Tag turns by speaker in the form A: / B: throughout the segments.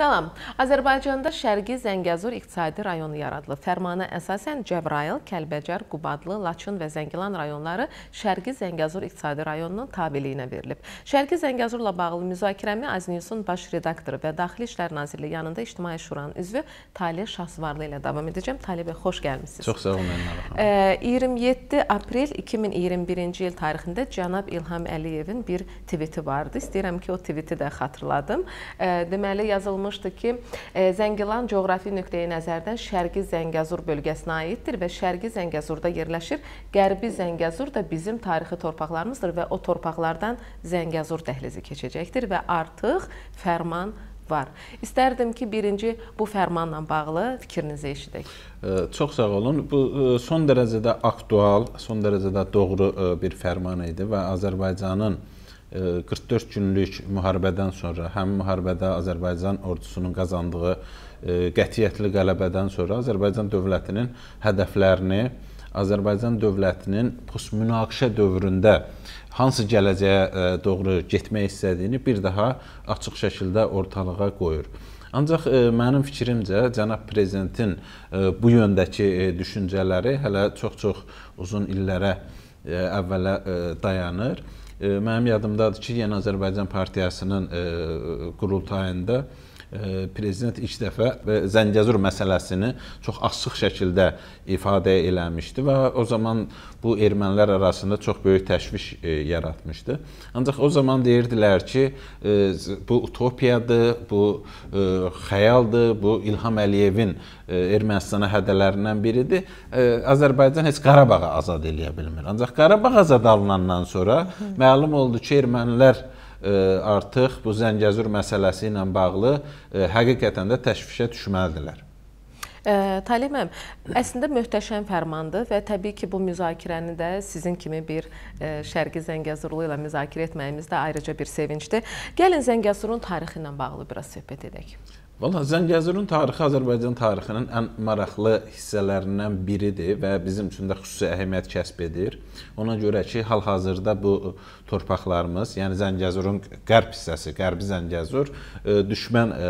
A: Salam. Azərbaycanda Şərqi Zəngəzur iqtisadi rayonu yaradılıb. Fərmana əsasən Cəbrayıl, Kəlbəcər, Qubadlı, Laçın və Zəngilan rayonları Şərqi Zəngəzur iqtisadi rayonunun tabeliyinə verilib. Şərqi Zəngəzurla bağlı müzakirəmi Aznews-un baş redaktoru və Daxili İşlər Nazirliyi yanında İctimai Şuranın üzvü Talih Şahsvarlı ilə davam edəcəm. Talih bəy, xoş gəlmisiniz. Çox sağ olun, Elnarə. 27 aprel 2021-ci il tarixində cənab İlham Əliyevin bir tviti vardı. İstəyirəm ki, o tviti də xatırladım. Deməli, yazılmış yazmışdı ki, e, Zəngilan coğrafi nöqteyi nəzərdən Şərqi Zəngəzur bölgəsinə aiddir və Şərqi Zəngəzurda yerləşir. Qərbi Zəngəzur da bizim tarixi torpaqlarımızdır və o torpaqlardan Zəngəzur dəhlizi keçəcəkdir və artıq fərman var. İstərdim ki, birinci bu fərmanla bağlı fikrinizi eşidək.
B: E, çox sağ olun. Bu e, son dərəcədə aktual, son dərəcədə doğru bir fərman idi və Azərbaycanın 44 günlük müharibədən sonra, həmin müharibədə Azərbaycan ordusunun qazandığı qətiyyətli qələbədən sonra Azərbaycan dövlətinin hədəflərini Azərbaycan dövlətinin postmünaqişə dövründə hansı gələcəyə doğru getmək istədiyini bir daha açıq şəkildə ortalığa qoyur. Ancaq e, mənim fikrimcə cənab prezidentin e, bu yöndəki e, düşüncələri hələ çox-çox uzun illərə e, əvvələ e, dayanır. E, Mənim yadımdadır ki, Yeni Azərbaycan Partiyasının e, qurultayında E, prezident ilk dəfə Zəngəzur məsələsini çox açıq şəkildə ifadə eləmişdi və o zaman bu ermənilər arasında çox böyük təşviş e, yaratmışdı. Ancaq o zaman deyirdilər ki, e, bu utopiyadır, bu xəyaldır, bu İlham Əliyevin Ermənistana hədələrindən biridir. Azərbaycan heç Qarabağı azad eləyə bilmir. Ancaq Qarabağ azad alınandan sonra məlum oldu ki, ermənilər artıq bu Zəngəzur məsələsi ilə bağlı e, həqiqətən də təşvişə düşməlidirlər.
A: Ə, Talim əm, əslində möhtəşəm fərmandır və təbii ki, bu müzakirəni də sizin kimi bir ə, e, Şərqi Zəngəzurlu ilə müzakirə etməyimiz də ayrıca bir sevincdir. Gəlin Zəngəzurun tarixi ilə bağlı biraz söhbət edək.
B: Valla Zəngəzurun tarixi Azərbaycan tarixinin ən maraqlı hissələrindən biridir və bizim üçün də xüsusi əhəmiyyət kəsb edir. Ona görə ki, hal-hazırda bu torpaqlarımız, yəni Zəngəzurun qərb hissəsi, qərbi Zəngəzur e, düşmən e,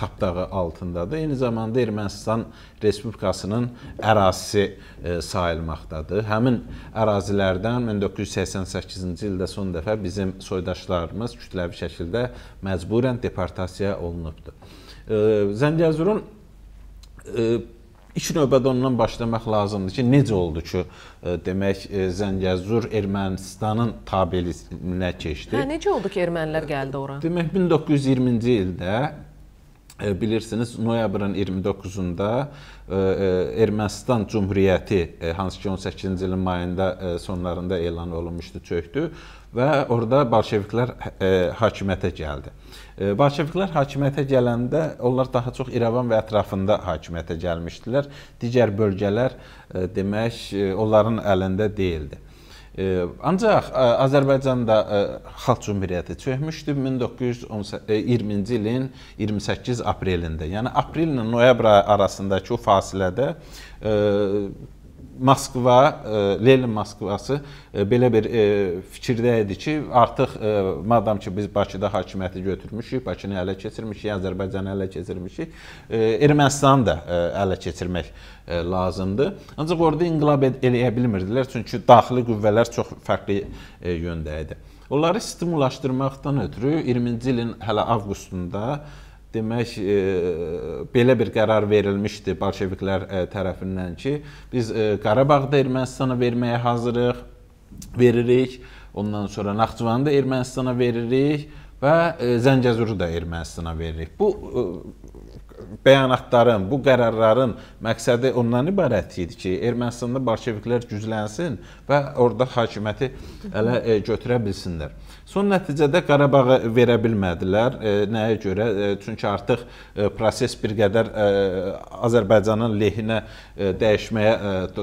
B: tapdağı altındadır. Eyni zamanda Ermənistan Respublikasının ərazisi e, sayılmaqdadır. Həmin ərazilərdən 1988-ci ildə son dəfə bizim soydaşlarımız kütləvi şəkildə məcburən deportasiya olunubdur. Zəngəzurun e, İlk növbədə ondan başlamaq lazımdır ki, necə oldu ki, e, demək e, Zəngəzur Ermənistanın tabeliyinə keçdi. Hə,
A: necə oldu ki, ermənilər gəldi ora?
B: Demək 1920-ci ildə bilirsiniz noyabrın 29-da e, e, Ermənistan Cümhuriyyəti e, hansı ki 18-ci ilin mayında sonlarında elan olunmuşdu, çökdü və orada bolşeviklər hakimiyyətə gəldi. Bolşeviklər hakimiyyətə gələndə onlar daha çox İrəvan və ətrafında hakimiyyətə gəlmişdilər. Digər bölgələr demək onların əlində değildi. Ancaq Azərbaycanda Xalq Cümhuriyyəti çökmüşdü 1920-ci e, ilin 28 aprelində. Yəni aprel ilə noyabr arasındakı o fasilədə e, Moskva, e, Lenin Moskvası e, belə bir e, fikirdə idi ki, artıq madam ki biz Bakıda hakimiyyəti götürmüşük, Bakını ələ keçirmişik, Azərbaycanı ələ keçirmişik, Ermənistanı da ələ keçirmək lazımdır. Ancaq orada inqilab eləyə bilmirdilər, çünki daxili qüvvələr çox fərqli yöndə idi. Onları stimullaşdırmaqdan ötürü 20-ci ilin hələ avqustunda demək e, belə bir qərar verilmişdi bolşeviklər e, tərəfindən ki, biz e, Qarabağda Ermənistana verməyə hazırıq, veririk. Ondan sonra Naxçıvanı da Ermənistana veririk və e, Zəngəzuru da Ermənistana veririk. Bu e, bəyanatların, bu qərarların məqsədi ondan ibarət idi ki, Ermənistanda bolşeviklər güclənsin və orada hakimiyyəti ələ e, götürə bilsinlər. Son nəticədə Qarabağı verə bilmədilər. E, nəyə görə? E, çünki artıq e, proses bir qədər Azərbaycanın lehinə dəyişməyə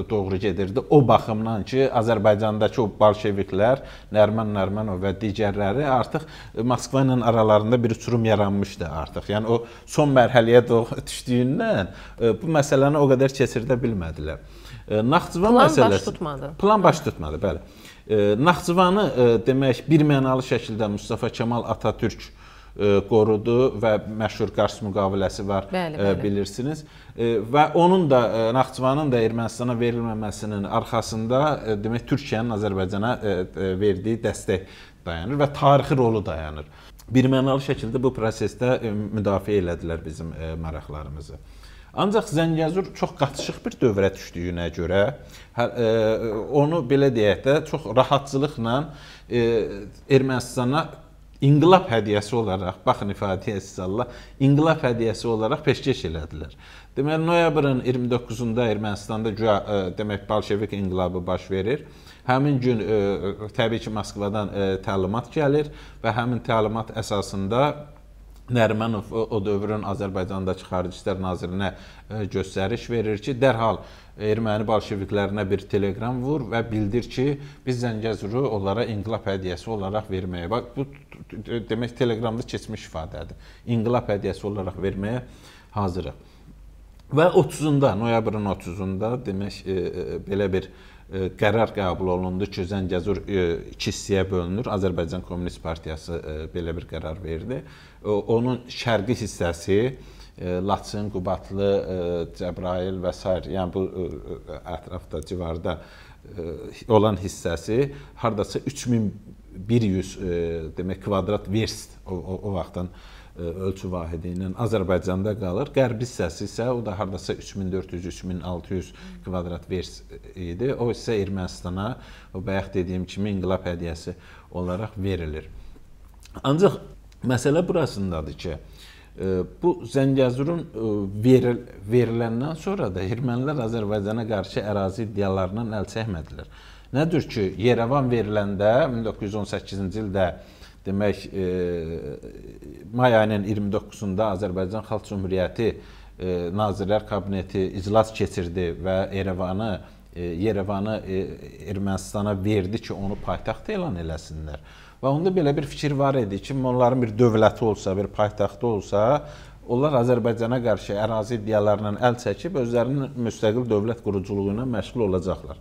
B: doğru gedirdi. O baxımdan ki, Azərbaycandakı o bolşeviklər, Nərman Nərmanov və digərləri artıq Moskva ilə aralarında bir uçurum yaranmışdı artıq. Yəni o son mərhələyə doğru düşdüyündən bu məsələni o qədər keçirdə bilmədilər. Naxçıvan məsələsi plan baş tutmadı. Plan baş tutmadı, bəli. Naxçıvanı e, demək birmənalı şəkildə Mustafa Kemal Atatürk e, qorudu və məşhur Qars müqaviləsi var e, bəli, bəli. bilirsiniz. Və onun da Naxçıvanın da Ermənistana verilməməsinin arxasında demək Türkiyənin Azərbaycana verdiyi dəstək dayanır və tarixi rolu dayanır. Birmənalı şəkildə bu prosesdə müdafiə elədilər bizim maraqlarımızı. Ancaq Zəngəzur çox qaçışıq bir dövrə düşdüyünə görə hə, e, onu belə deyək də çox rahatçılıqla e, Ermənistana inqilab hədiyyəsi olaraq, baxın ifadəyə siz Allah, inqilab hədiyyəsi olaraq peşkeş elədilər. Deməli noyabrın 29-da Ermənistanda güya e, demək bolşevik inqilabı baş verir. Həmin gün təbii ki Moskvadan təlimat gəlir və həmin təlimat əsasında Nərimanov o dövrün Azərbaycandakı Xarici İşlər nazirinə e, göstəriş verir ki, dərhal erməni bolşeviklərinə bir teleqram vur və bildir ki, biz Zəngəzuru onlara inqilab hədiyyəsi olaraq verməyə. Bax bu demək teleqramda keçmiş ifadədir. İnqilab hədiyyəsi olaraq verməyə hazırıq. Və 30-unda, noyabrın 30-unda demək e, e, belə bir e, qərar qəbul olundu ki, Zəngəzur iki hissəyə bölünür. Azərbaycan Kommunist Partiyası belə bir qərar verdi. Onun şərqi hissəsi Laçın, Qubatlı, Cəbrayil və s. yəni bu ətrafda, civarda olan hissəsi hardasa 3100 demək kvadrat verst o, o, o vaxtdan E, ölçü vahidi ilə Azərbaycanda qalır. Qərbi hissəsi isə o da hardasa 3400-3600 kvadrat vers idi. O isə Ermənistana o bayaq dediyim kimi inqilab hədiyyəsi olaraq verilir. Ancaq məsələ burasındadır ki, e, bu Zəngəzurun e, veril veriləndən sonra da ermənilər Azərbaycana qarşı ərazi iddialarından əl çəkmədilər. Nədir ki, Yerevan veriləndə 1918-ci ildə Demək, e, may ayının 29-da Azərbaycan Xalq Cümhuriyyəti e, Nazirlər Kabineti iclas keçirdi və e, Yerevanı Yerevanı Ermənistana verdi ki, onu paytaxt elan eləsinlər. Və onda belə bir fikir var idi ki, onların bir dövləti olsa, bir paytaxtı olsa, Onlar Azərbaycana qarşı ərazi iddialarından əl çəkib özlərinin müstəqil dövlət quruculuğu ilə məşğul olacaqlar.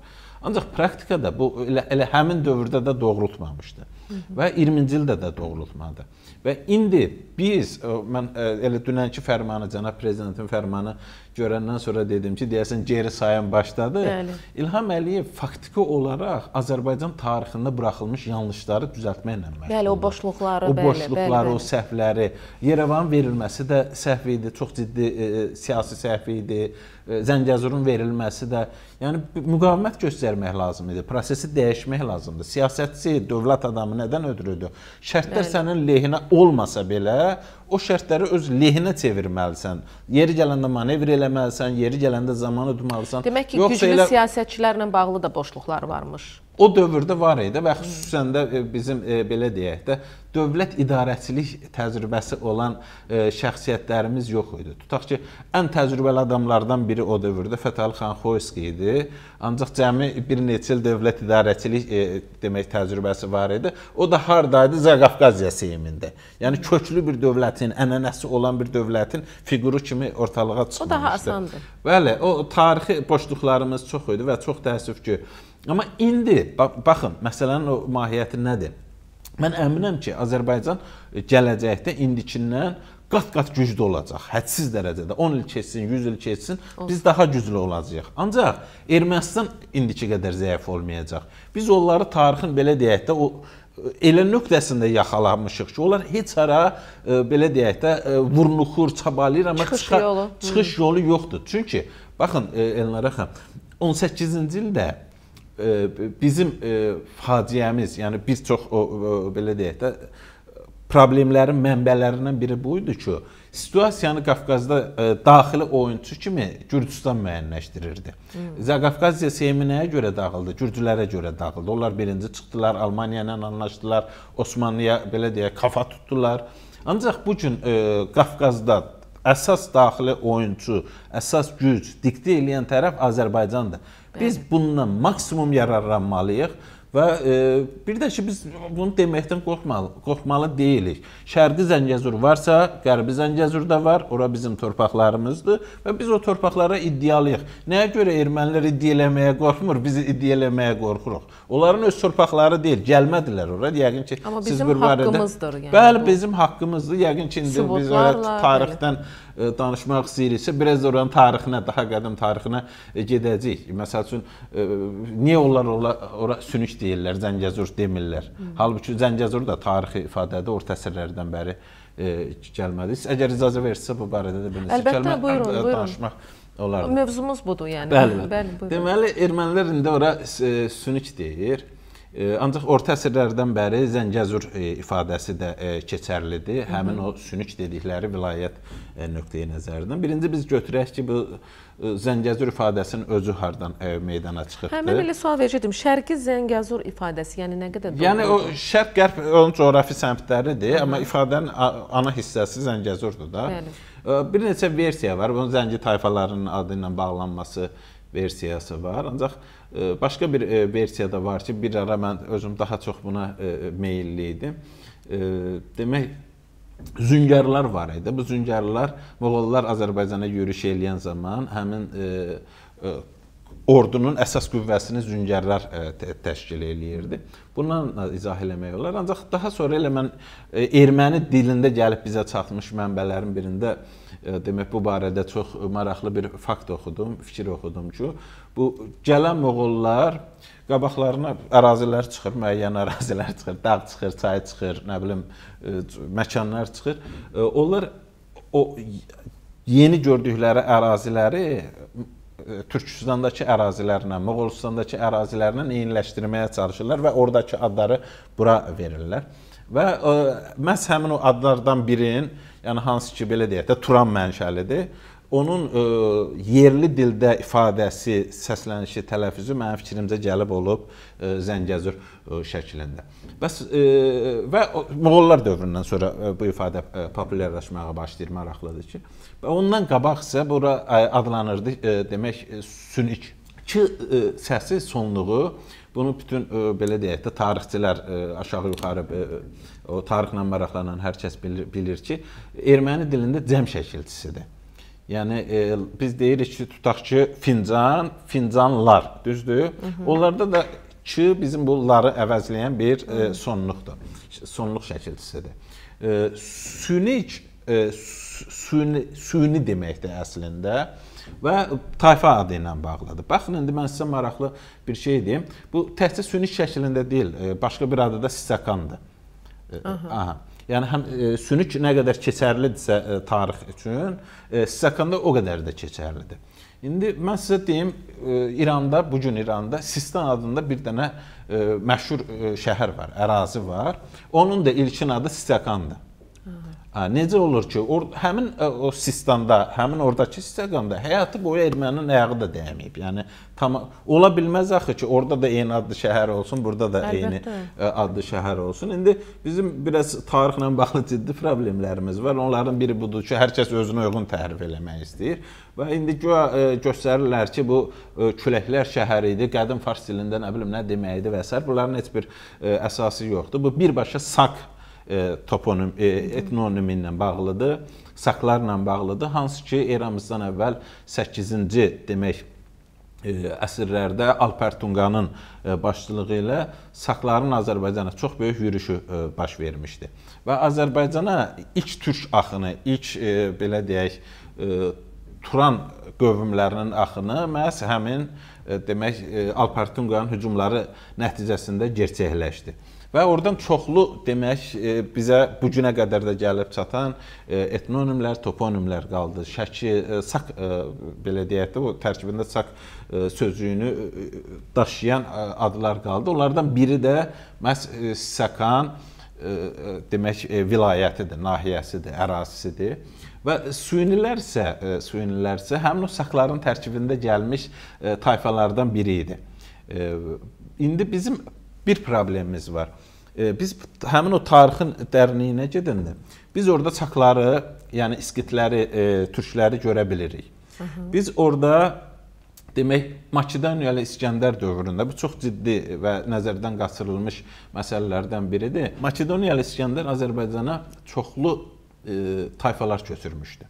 B: Ancaq praktikada bu elə, elə həmin dövrdə də doğrultmamışdı. Hı -hı. Və 20-ci ildə də doğrultmadı. Və indi biz e, mən e, elə dünənki fərmanı, cənab prezidentin fərmanı görəndən sonra dedim ki, deyəsən geri sayım başladı. Bəli. İlham Əliyev faktiki olaraq Azərbaycan tarixində buraxılmış yanlışları düzəltməklə
A: məşğul. Bəli, o boşluqları, o bəli, boşluqları, bəli, bəli. o
B: səhvləri, Yerevan verilməsi də səhv idi, çox ciddi e, e siyasi səhv idi. E, Zəngəzurun verilməsi də, yəni müqavimət göstərmək lazım idi. Prosesi dəyişmək lazımdır. Siyasətçi, dövlət adamı nədən ötürüdür? Şərtlər Bəli. sənin lehinə olmasa belə, o şərtləri öz lehinə çevirməlisən. Yeri gələndə manevr eləməlisən, yeri gələndə zaman udmalısan. Demək ki, Yoxsa güclü elə...
A: siyasətçilərlə bağlı da boşluqlar varmış
B: o dövrdə var idi və xüsusən də e, bizim e, belə deyək də dövlət idarəçilik təcrübəsi olan e, şəxsiyyətlərimiz yox idi. Tutaq ki, ən təcrübəli adamlardan biri o dövrdə Fətəli xan Xoyski idi. Ancaq cəmi bir neçə il dövlət idarəçilik e, demək təcrübəsi var idi. O da hardaydı? Zaqafqaziya Seymində. Yəni köklü bir dövlətin, ənənəsi olan bir dövlətin fiquru kimi ortalığa çıxmışdı. O daha asandır. Bəli, o tarixi boşluqlarımız çox idi və çox təəssüf ki, Amma indi baxın, məsələnin o mahiyyəti nədir? Mən əminəm ki, Azərbaycan gələcəkdə indikindən qat-qat güclü olacaq, hədsiz dərəcədə. 10 il keçsin, 100 il keçsin, biz daha güclü olacağıq. Ancaq Ermənistan indiki qədər zəif olmayacaq. Biz onları tarixin belə deyək də o elə nöqtəsində yaxalanmışıq ki, onlar heç hara e, belə deyək də e, vurnuxur, çabalayır, amma çıxış, çıxar, yolu. çıxış yolu yoxdur. Çünki baxın e, Elnara xanım 18-ci ildə bizim e, faciəmiz, yəni biz çox o, o, belə deyək də problemlərin mənbələrindən biri bu idi ki, situasiyanı Qafqazda ə, e, daxili oyunçu kimi Gürcüstan müəyyənləşdirirdi. Hmm. Qafqaziya Seymi nəyə görə dağıldı? Gürcülərə görə dağıldı. Onlar birinci çıxdılar, Almaniya ilə anlaşdılar, Osmanlıya belə deyək kafa tutdular. Ancaq bu gün ə, e, Qafqazda əsas daxili oyunçu, əsas güc diktə eləyən tərəf Azərbaycandır. Biz bundan maksimum yararlanmalıyıq. Və e, bir də ki biz bunu deməkdən qorxmalı, qorxmalı deyilik. Şərqi Zəngəzur varsa, Qərbi Zəngəzur da var. Ora bizim torpaqlarımızdır və biz o torpaqlara iddialıyıq. Nəyə görə ermənilər iddia eləməyə qorxmur, biz iddia eləməyə qorxuruq. Onların öz torpaqları deyil, gəlmədilər ora. Yəqin ki Amma siz bir barədə yəni, Bəli, bizim haqqımızdır. Yəqin ki indi biz ora tarixdən ə, e, danışmaq istəyiriksə, biraz oranın tarixinə, daha qədim tarixinə e, gedəcəyik. Məsəl üçün ə, e, niyə onlar ora, ora sünük deyirlər, Zəngəzur demirlər. Hı. Halbuki Zəngəzur da tarixi ifadədir, orta əsrlərdən bəri e, gəlmədi. Siz əgər icazə versiniz bu barədə də bir neçə kəlmə buyurun, buyurun. danışmaq olar. Mövzumuz budur yəni. Bəli, bəli. bəli buyurun. Deməli ermənilər indi ora e, sünik deyir. Ancaq orta əsrlərdən bəri Zəngəzur e, ifadəsi də e, keçərlidir. Həmin o Sünük dedikləri vilayət e, nöqteyi nəzərindən. Birinci biz götürək ki, bu Zəngəzur ifadəsinin özü hardan meydana çıxıbdı? Hə, mən belə
A: sual verəcəydim. Şərqi Zəngəzur ifadəsi, yəni nə qədər doğrudur? Yəni o
B: şərq-qərb onun coğrafi səmtləridir, Hı -hı. amma ifadənin ana hissəsi Zəngəzurdur da. Bəli. Bir neçə versiya var. Bunun Zəngi tayfalarının adı ilə bağlanması versiyası var. Ancaq e, başqa bir e, versiya da var ki, bir ara mən özüm daha çox buna e, meylli idim. Demək züngarlar var idi. Bu züngarlar Moğollar Azərbaycana yürüş eləyən zaman həmin ordunun əsas qüvvəsini züngarlar təşkil eləyirdi. Bununla izah eləmək olar. Ancaq daha sonra elə mən erməni dilində gəlib bizə çatmış mənbələrin birində demək bu barədə çox maraqlı bir fakt oxudum, fikir oxudum ki, bu gələn moğollar qabaqlarına ərazilər çıxır, müəyyən ərazilər çıxır, dağ çıxır, çay çıxır, nə bilim məkanlar çıxır. Onlar o yeni gördükləri əraziləri Türkistandakı ərazilərlə, Moğolistandakı ərazilərlə eyniləşdirməyə çalışırlar və ordakı adları bura verirlər. Və ə, e, məhz həmin o adlardan birin, yəni hansı ki, belə deyək də, Turan mənşəlidir. Onun ə, e, yerli dildə ifadəsi, səslənişi, tələffüzü mənim fikrimcə gəlib olub ə, e, Zəngəzur ə, şəklində. Bəs ə, və Moğollar dövründən sonra ə, bu ifadə ə, populyarlaşmağa başlayır, maraqlıdır ki. Və ondan qabaq isə bura ə, adlanırdı ə, demək ə, sünik ki ə, səsi sonluğu Bunu bütün ə, e, belə deyək də tarixçilər e, aşağı-yuxarı e, o tarixlə maraqlanan hər kəs bilir, bilir ki, erməni dilində cəm şəkilçisidir. Yəni e, biz deyirik ki, tutaq ki, fincan, fincanlar, düzdür? Hı mhm. -hı. Onlarda da ki bizim bu ları əvəzləyən bir e, sonluqdur. Sonluq şəkilçisidir. E, sünik e, süni, süni deməkdir əslində. E, və tayfa adı ilə bağlıdır. Baxın, indi mən sizə maraqlı bir şey deyim. Bu təkcə süni şəklində deyil, e, başqa bir adı da sisakandır. E, e, aha. Aha. Yəni həm e, sünük nə qədər keçərlidirsə e, tarix üçün, e, sisakanda o qədər də keçərlidir. İndi mən sizə deyim, e, İranda, bu gün İranda Sistan adında bir dənə e, məşhur e, şəhər var, ərazi var. Onun da ilkin adı Sisakandır. Hə, necə olur ki, or həmin e, o sistemdə, həmin ordakı sistemdə həyatı boyu erməninin ayağı da dəyməyib. Yəni tam ola bilməz axı ki, orada da eyni adlı şəhər olsun, burada da Əlbəttə. eyni ə, adlı şəhər olsun. İndi bizim biraz tarixlə bağlı ciddi problemlərimiz var. Onların biri budur ki, hər kəs özünə uyğun tərif eləmək istəyir. Və indi gö e, göstərirlər ki, bu ə, e, küləklər şəhəri idi, qədim fars dilində nə bilim nə deməkdir və s. Bunların heç bir ə, əsası yoxdur. Bu birbaşa sak E, toponim e, etnonimlə bağlıdır, saklarla bağlıdır. Hansı ki, eramızdan əvvəl 8-ci demək e, əsrlərdə Alpertunganın başçılığı ilə Sakların Azərbaycana çox böyük yürüşü baş vermişdi. Və Azərbaycana ilk türk axını, ilk belə deyək, Turan qövmlərinin axını məhz həmin demək Alpertunganın hücumları nəticəsində gerçəkləşdi. Və oradan çoxlu demək e, bizə bu günə qədər də gəlib çatan e, etnonimlər, toponimlər qaldı. Şəki e, sak belə deyək də o tərkibində sak sözcüyünü daşıyan adlar qaldı. Onlardan biri də məs Sakan demək vilayətidir, nahiyəsidir, ərazisidir. Və Sünnilər isə Sünnilər isə həmin o sakların tərkibində gəlmiş tayfalardan biri idi. İndi bizim bir problemimiz var. E, biz həmin o tarixin dərniyinə gedəndə biz orada çaqları, yəni iskitləri, e, türkləri görə bilirik. Biz orada Demək, Makedoniyalı İskəndər dövründə bu çox ciddi və nəzərdən qaçırılmış məsələlərdən biridir. Makedoniyalı İskəndər Azərbaycana çoxlu e, tayfalar köçürmüşdü.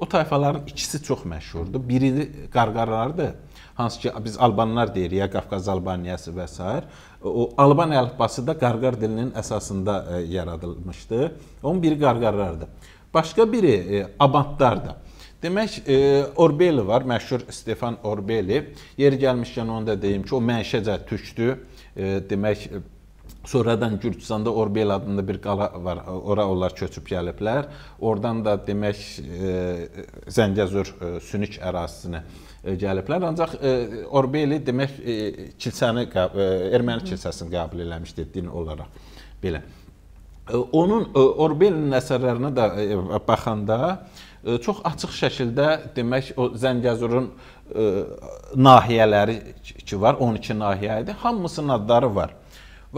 B: O tayfaların ikisi çox məşhurdur. Biri qarqaralardır. Hansı ki biz albanlar deyirik ya Qafqaz Albaniyası və s. O Alban əlifbası da qarqar dilinin əsasında e, yaradılmışdı. Onun biri qarqarlardır. Başqa biri e, abadlardır. Demək, e, Orbeli var, məşhur Stefan Orbeli. Yeri gəlmişkən onu da deyim ki, o mənşəcə türkdür. E, demək, e, Sonradan Gürcüstanda Orbel adında bir qala var. Ora onlar köçüb gəliblər. Oradan da demək e, Zəngəzur e, Sünük ərazisinə e, gəliblər. Ancaq Orbeli demək kilsəni Erməni kilsəsini qəbul eləmişdi din olaraq. Belə. Onun Orbelin əsərlərinə də baxanda çox açıq şəkildə demək o Zəngəzurun nahiyələri ki var, 12 nahiyə idi. Hamısının adları var.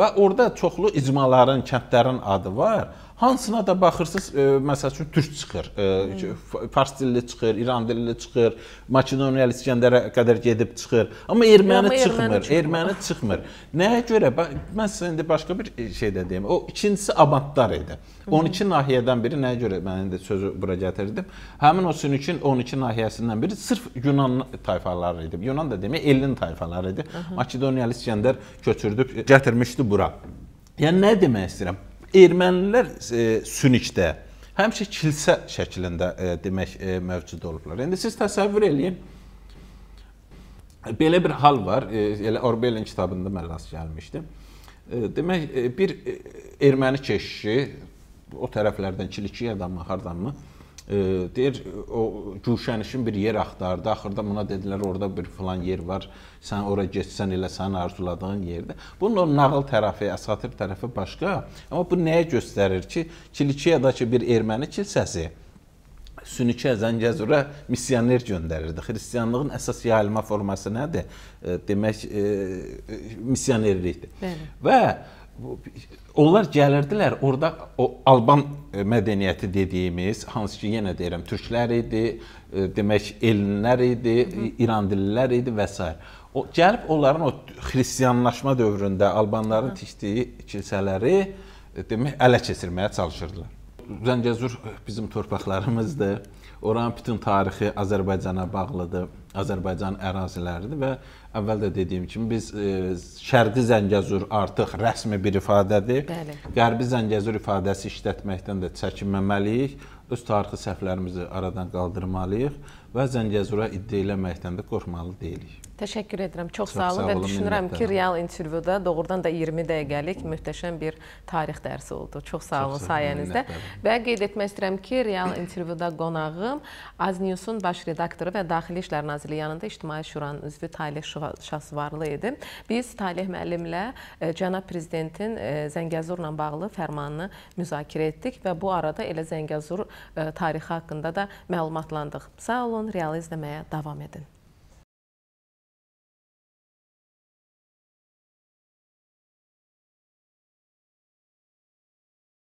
B: Və orada çoxlu icmaların, kəndlərin adı var hansına da baxırsınız, e, məsəl üçün türk çıxır, e, fars dilli çıxır, İran dilli çıxır, Makedoniyalı İskəndərə qədər gedib çıxır. Amma erməni Amma çıxmır, erməni çıxmır. Nəyə görə? Mən sizə indi başqa bir e, şey də deyim. O ikincisi abadlar idi. 12 nahiyədən biri nəyə görə mən indi sözü bura gətirdim? Həmin o Sünikin 12 nahiyəsindən biri sırf Yunan tayfaları idi. Yunan da demək Ellin tayfaları idi. Makedoniyalı İskəndər köçürdüb gətirmişdi bura. Yəni nə demək istəyirəm? ermənilər e, Sünikdə həmişə kilsə şəklində e, demək e, mövcud olublar. İndi siz təsəvvür eləyin. Belə bir hal var. E, elə Orbelin kitabında mən rast gəlmişdim. E, demək e, bir e, erməni keşişi o tərəflərdən Kilikiyadanmı, hardanmı? E, deyir o Güşənişin bir yer axtardı. Axırda buna dedilər orada bir filan yer var. Sən ora getsən elə sənin arzuladığın yerdə. Bunun o nağıl tərəfi, əsatir tərəfi başqa. Amma bu nəyə göstərir ki, Kilikiyadakı bir erməni kilsəsi Sünikə, Zəngəzurə missioner göndərirdi. Xristianlığın əsas yayılma forması nədir? Demək, missionerlikdir. Və onlar gəlirdilər. Orda o Alban e, mədəniyyəti dediyimiz, hansı ki, yenə deyirəm, türklər idi, e, demək elinlər idi, İrandillilər idi və s. O gəlib onların o xristianlaşma dövründə Albanların tikdiyi kilsələri e, demək ələ keçirməyə çalışırdılar. Zəngəzur bizim torpaqlarımızdır. Oranın bütün tarixi Azərbaycana bağlıdır, Azərbaycan əraziləridir və Əvvəl də dediyim kimi biz e, Şərqi Zəngəzur artıq rəsmi bir ifadədir. Bəli. Qərbi Zəngəzur ifadəsi işlətməkdən də çəkinməməliyik. Öz tarixi səhvlərimizi aradan qaldırmalıyıq və Zəngəzura iddia eləməkdən də qorxmalı deyilik.
A: Təşəkkür edirəm. Çox, Çox sağ olun və düşünürəm ki, real intervyuda doğrudan da 20 dəqiqəlik möhtəşəm bir tarix dərsi oldu. Çox sağ olun sayənizdə. Və qeyd etmək istəyirəm ki, real intervyuda qonağım Aznews-un baş redaktoru və Daxili İşlər Nazirliyi yanında İctimai Şuranın üzvü Talih Şahsıvarlı idi. Biz Talih müəllimlə e, cənab prezidentin e, Zəngəzurla bağlı fərmanını müzakirə etdik və bu arada elə Zəngəzur e, tarixi haqqında da məlumatlandıq. Sağ olun, real izləməyə davam edin.